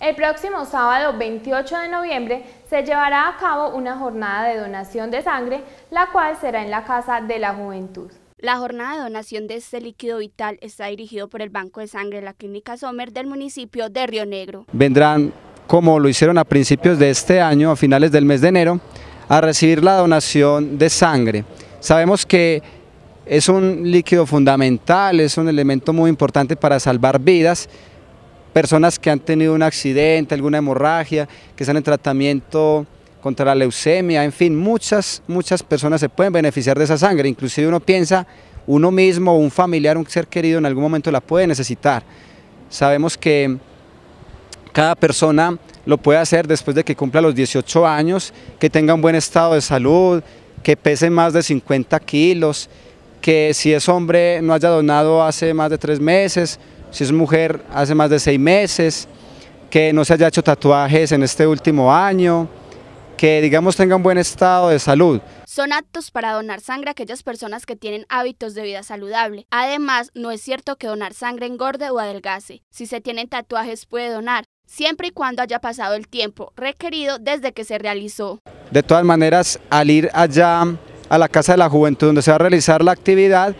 El próximo sábado 28 de noviembre se llevará a cabo una jornada de donación de sangre, la cual será en la Casa de la Juventud. La jornada de donación de este líquido vital está dirigido por el Banco de Sangre de la Clínica Sommer del municipio de Río Negro. Vendrán, como lo hicieron a principios de este año, a finales del mes de enero, a recibir la donación de sangre. Sabemos que es un líquido fundamental, es un elemento muy importante para salvar vidas, personas que han tenido un accidente, alguna hemorragia, que están en tratamiento contra la leucemia, en fin, muchas, muchas personas se pueden beneficiar de esa sangre, inclusive uno piensa, uno mismo, un familiar, un ser querido en algún momento la puede necesitar. Sabemos que cada persona lo puede hacer después de que cumpla los 18 años, que tenga un buen estado de salud, que pese más de 50 kilos, que si es hombre no haya donado hace más de tres meses, si es mujer hace más de seis meses, que no se haya hecho tatuajes en este último año, que digamos tenga un buen estado de salud. Son aptos para donar sangre a aquellas personas que tienen hábitos de vida saludable. Además, no es cierto que donar sangre engorde o adelgace. Si se tienen tatuajes puede donar, siempre y cuando haya pasado el tiempo requerido desde que se realizó. De todas maneras, al ir allá a la Casa de la Juventud donde se va a realizar la actividad,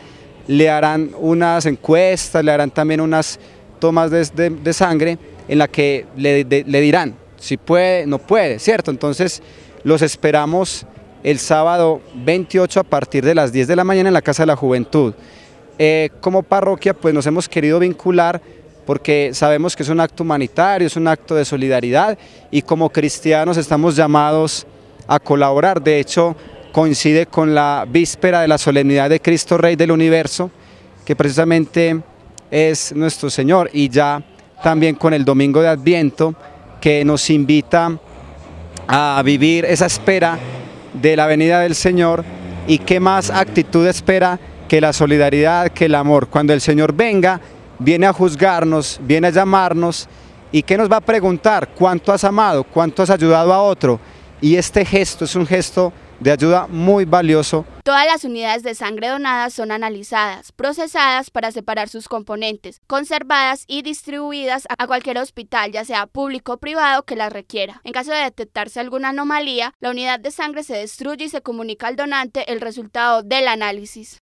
le harán unas encuestas, le harán también unas tomas de, sangre en la que le, dirán si puede, no puede, ¿cierto? Entonces los esperamos el sábado 28 a partir de las 10 de la mañana en la Casa de la Juventud. Eh, como parroquia pues nos hemos querido vincular porque sabemos que es un acto humanitario, es un acto de solidaridad y como cristianos estamos llamados a colaborar. De hecho, coincide con la víspera de la solemnidad de Cristo Rey del Universo, que precisamente es nuestro Señor, y ya también con el Domingo de Adviento, que nos invita a vivir esa espera de la venida del Señor y qué más actitud espera que la solidaridad, que el amor. Cuando el Señor venga, viene a juzgarnos, viene a llamarnos y qué nos va a preguntar, cuánto has amado, cuánto has ayudado a otro, y este gesto es un gesto de ayuda muy valioso. Todas las unidades de sangre donadas son analizadas, procesadas para separar sus componentes, conservadas y distribuidas a cualquier hospital, ya sea público o privado, que las requiera. En caso de detectarse alguna anomalía, la unidad de sangre se destruye y se comunica al donante el resultado del análisis.